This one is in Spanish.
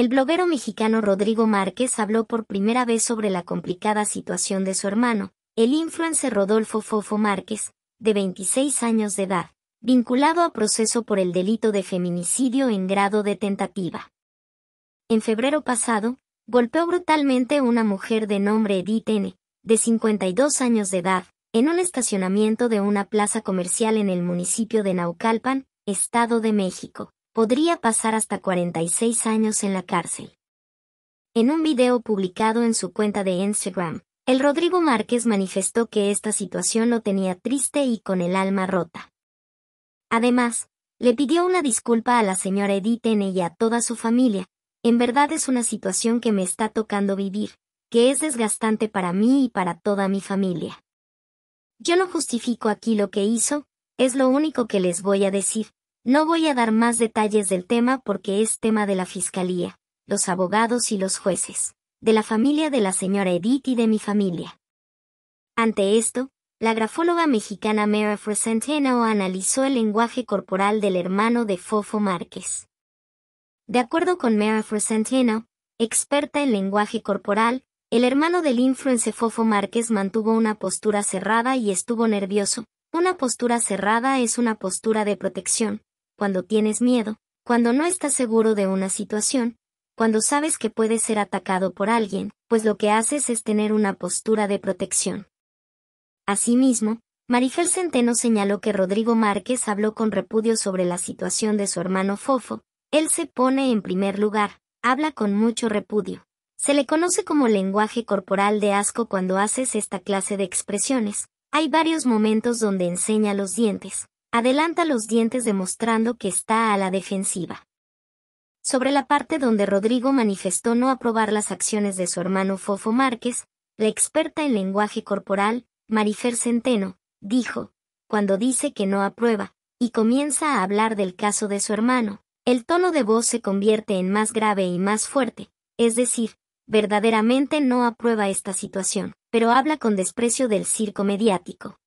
El bloguero mexicano Rodrigo Márquez habló por primera vez sobre la complicada situación de su hermano, el influencer Rodolfo Fofo Márquez, de 26 años de edad, vinculado a proceso por el delito de feminicidio en grado de tentativa. En febrero pasado, golpeó brutalmente a una mujer de nombre Edith N., de 52 años de edad, en un estacionamiento de una plaza comercial en el municipio de Naucalpan, Estado de México podría pasar hasta 46 años en la cárcel. En un video publicado en su cuenta de Instagram, el Rodrigo Márquez manifestó que esta situación lo tenía triste y con el alma rota. Además, le pidió una disculpa a la señora Edith N. y a toda su familia, en verdad es una situación que me está tocando vivir, que es desgastante para mí y para toda mi familia. Yo no justifico aquí lo que hizo, es lo único que les voy a decir, no voy a dar más detalles del tema porque es tema de la Fiscalía, los abogados y los jueces, de la familia de la señora Edith y de mi familia. Ante esto, la grafóloga mexicana Mary Fresenteno analizó el lenguaje corporal del hermano de Fofo Márquez. De acuerdo con Mary Fresenteno, experta en lenguaje corporal, el hermano del influencer Fofo Márquez mantuvo una postura cerrada y estuvo nervioso. Una postura cerrada es una postura de protección, cuando tienes miedo, cuando no estás seguro de una situación, cuando sabes que puedes ser atacado por alguien, pues lo que haces es tener una postura de protección. Asimismo, Marigel Centeno señaló que Rodrigo Márquez habló con repudio sobre la situación de su hermano Fofo, él se pone en primer lugar, habla con mucho repudio. Se le conoce como lenguaje corporal de asco cuando haces esta clase de expresiones. Hay varios momentos donde enseña los dientes, Adelanta los dientes demostrando que está a la defensiva. Sobre la parte donde Rodrigo manifestó no aprobar las acciones de su hermano Fofo Márquez, la experta en lenguaje corporal, Marifer Centeno, dijo, cuando dice que no aprueba, y comienza a hablar del caso de su hermano, el tono de voz se convierte en más grave y más fuerte, es decir, verdaderamente no aprueba esta situación, pero habla con desprecio del circo mediático.